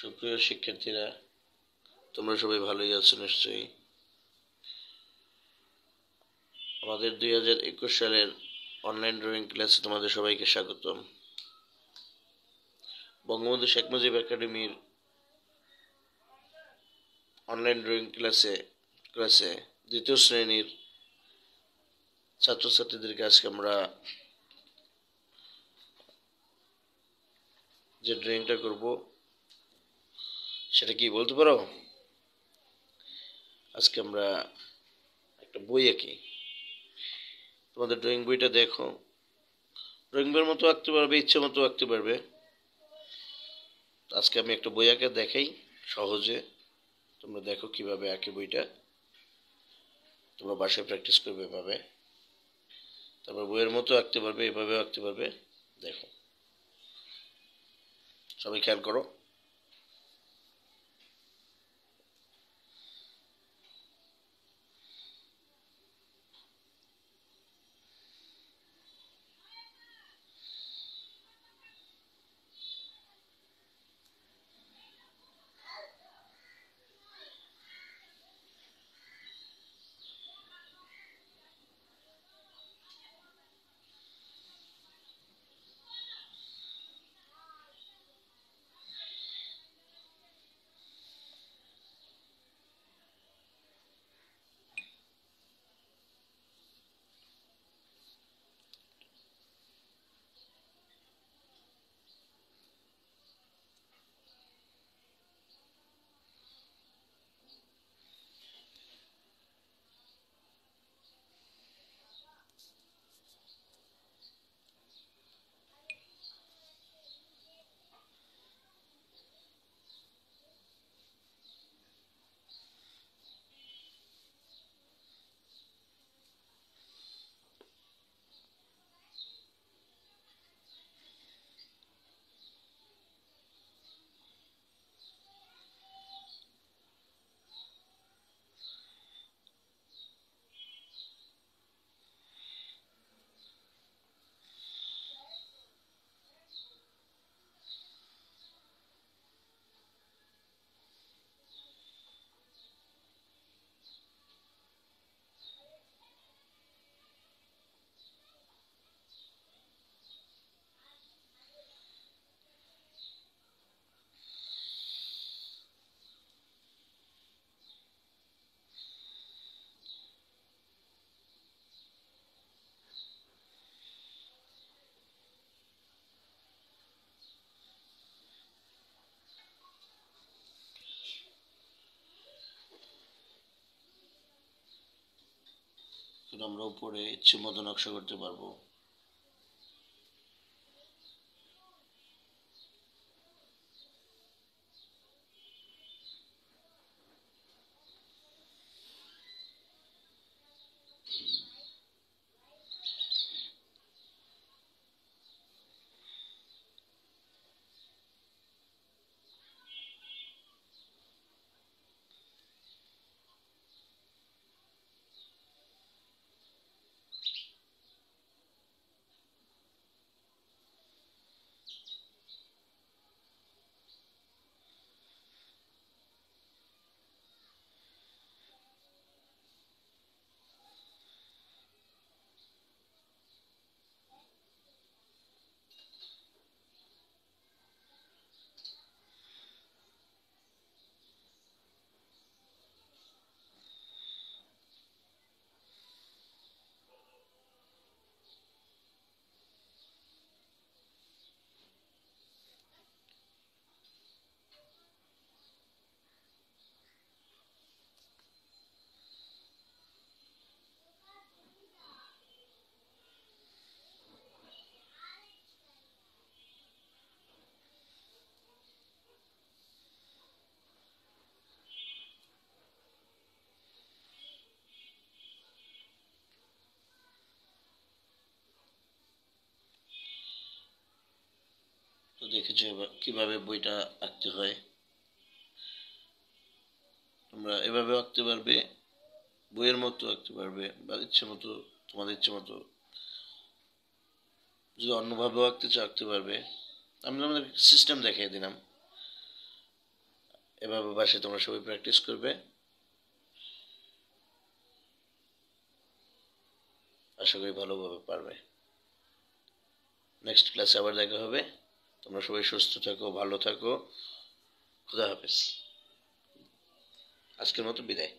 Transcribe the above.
সুপ্রিয় শিক্ষার্থীরা তোমরা সবাই ভালোই আছো নিশ্চয়ই আমাদের দুই হাজার একুশ সালের অনলাইন ড্রয়িং ক্লাসে তোমাদের সবাইকে স্বাগতম বঙ্গবন্ধু শেখ মুজিব একাডেমির অনলাইন ড্রয়িং ক্লাসে ক্লাসে দ্বিতীয় শ্রেণীর ছাত্রছাত্রীদেরকে আজকে আমরা যে ড্রয়িংটা করবো সেটা কি বলতে পারো আজকে আমরা একটা বই আঁকি তোমাদের ড্রয়িং বইটা দেখো ড্রয়িং বইয়ের মতো আঁকতে পারবে ইচ্ছে মতো আঁকতে পারবে আজকে আমি একটা বই আঁকে দেখাই সহজে তোমরা দেখো কিভাবে আঁকি বইটা তোমরা বাসায় প্র্যাকটিস করবে এভাবে তারপর বইয়ের মতো আঁকতে পারবে এভাবে আঁকতে পারবে দেখো সবাই খেয়াল করো তখন আমরা উপরে ইচ্ছে মতো নকশা করতে পারবো দেখেছো কিভাবে বইটা আঁকতে হয় তোমরা এভাবে আঁকতে পারবে বইয়ের মতো আঁকতে পারবে বা ইচ্ছে মতো তোমাদের ইচ্ছে মতো যদি অন্যভাবেও আঁকতে চাও আঁকতে পারবে আমি তোমাদের সিস্টেম দেখিয়ে দিলাম এভাবে বাসায় তোমরা সবাই প্র্যাকটিস করবে আশা করি ভালোভাবে পারবে নেক্সট ক্লাসে আবার দেখা হবে তোমরা সবাই সুস্থ থাকো ভালো থাকো খুদা হাফেজ আজকের মতো বিদায়